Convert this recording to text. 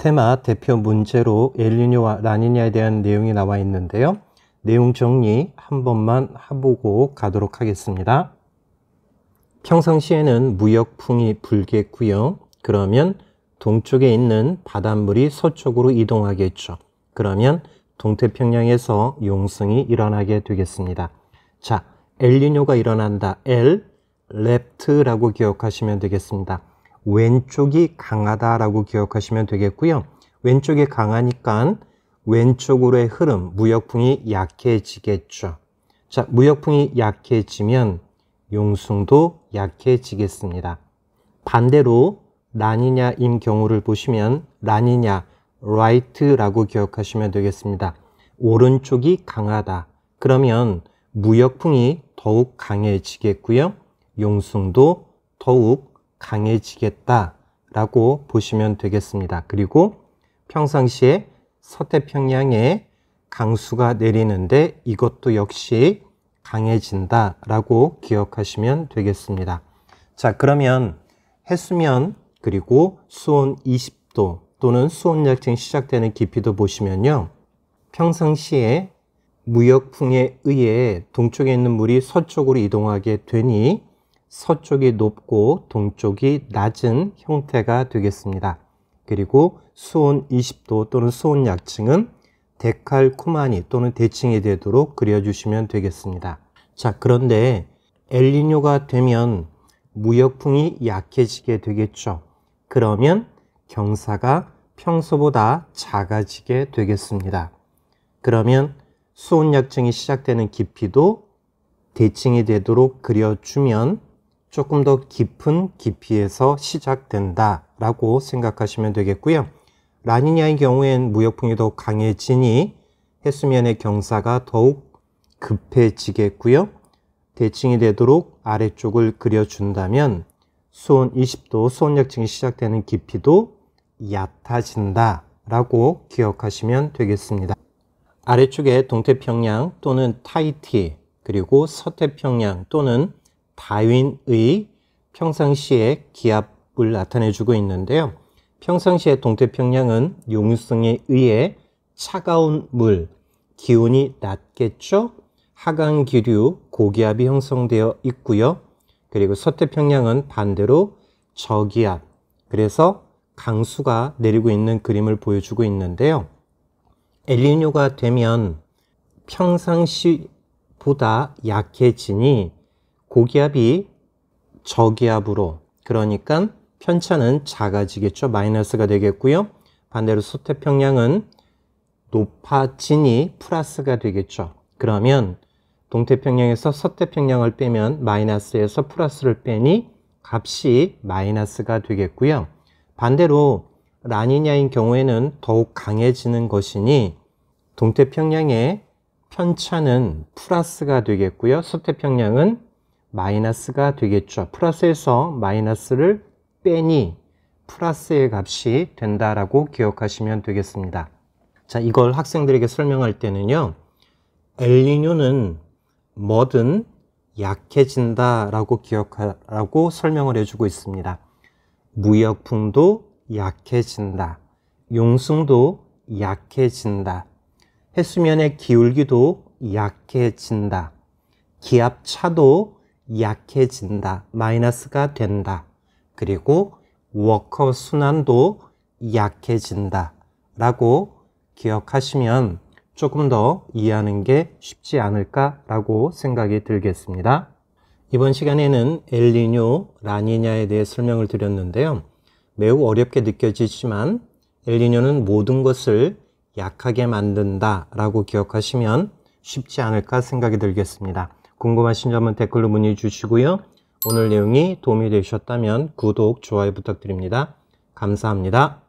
테마 대표 문제로 엘리뇨와 라니냐에 대한 내용이 나와 있는데요. 내용 정리 한 번만 해보고 가도록 하겠습니다. 평상시에는 무역풍이 불겠고요. 그러면 동쪽에 있는 바닷물이 서쪽으로 이동하겠죠. 그러면 동태평양에서 용성이 일어나게 되겠습니다. 자, 엘리뇨가 일어난다. 엘, 렙트라고 기억하시면 되겠습니다. 왼쪽이 강하다라고 기억하시면 되겠고요. 왼쪽이 강하니까 왼쪽으로의 흐름, 무역풍이 약해지겠죠. 자, 무역풍이 약해지면 용승도 약해지겠습니다. 반대로 라니냐인 경우를 보시면 라니냐, right라고 기억하시면 되겠습니다. 오른쪽이 강하다. 그러면 무역풍이 더욱 강해지겠고요. 용승도 더욱 강해지겠다라고 보시면 되겠습니다. 그리고 평상시에 서태평양에 강수가 내리는데 이것도 역시 강해진다라고 기억하시면 되겠습니다. 자, 그러면 해수면 그리고 수온 20도 또는 수온약증 시작되는 깊이도 보시면요. 평상시에 무역풍에 의해 동쪽에 있는 물이 서쪽으로 이동하게 되니 서쪽이 높고 동쪽이 낮은 형태가 되겠습니다. 그리고 수온 20도 또는 수온 약층은 데칼쿠마니 또는 대칭이 되도록 그려주시면 되겠습니다. 자, 그런데 엘리뇨가 되면 무역풍이 약해지게 되겠죠. 그러면 경사가 평소보다 작아지게 되겠습니다. 그러면 수온약층이 시작되는 깊이도 대칭이 되도록 그려주면 조금 더 깊은 깊이에서 시작된다라고 생각하시면 되겠고요. 라니냐의 경우엔 무역풍이 더 강해지니 해수면의 경사가 더욱 급해지겠고요. 대칭이 되도록 아래쪽을 그려준다면 수온 20도 수온약층이 시작되는 깊이도 얕아진다 라고 기억하시면 되겠습니다. 아래쪽에 동태평양 또는 타이티 그리고 서태평양 또는 다윈의 평상시의 기압을 나타내주고 있는데요. 평상시의 동태평양은 용성에 의해 차가운 물, 기온이 낮겠죠? 하강 기류, 고기압이 형성되어 있고요. 그리고 서태평양은 반대로 저기압, 그래서 강수가 내리고 있는 그림을 보여주고 있는데요. 엘리뇨가 되면 평상시보다 약해지니 고기압이 저기압으로 그러니까 편차는 작아지겠죠. 마이너스가 되겠고요. 반대로 서태평양은 높아지니 플러스가 되겠죠. 그러면 동태평양에서 서태평양을 빼면 마이너스에서 플러스를 빼니 값이 마이너스가 되겠고요. 반대로 라니냐인 경우에는 더욱 강해지는 것이니 동태평양의 편차는 플러스가 되겠고요. 서태평양은 마이너스가 되겠죠. 플러스에서 마이너스를 빼니 플러스의 값이 된다라고 기억하시면 되겠습니다. 자, 이걸 학생들에게 설명할 때는요. 엘니뇨는 뭐든 약해진다라고 기억하라고 설명을 해주고 있습니다. 무역풍도 약해진다. 용승도 약해진다. 해수면의 기울기도 약해진다. 기압차도 약해진다, 마이너스가 된다. 그리고 워커 순환도 약해진다 라고 기억하시면 조금 더 이해하는 게 쉽지 않을까라고 생각이 들겠습니다. 이번 시간에는 엘리뇨, 라니냐에 대해 설명을 드렸는데요. 매우 어렵게 느껴지지만 엘리뇨는 모든 것을 약하게 만든다 라고 기억하시면 쉽지 않을까 생각이 들겠습니다. 궁금하신 점은 댓글로 문의 주시고요. 오늘 내용이 도움이 되셨다면 구독, 좋아요 부탁드립니다. 감사합니다.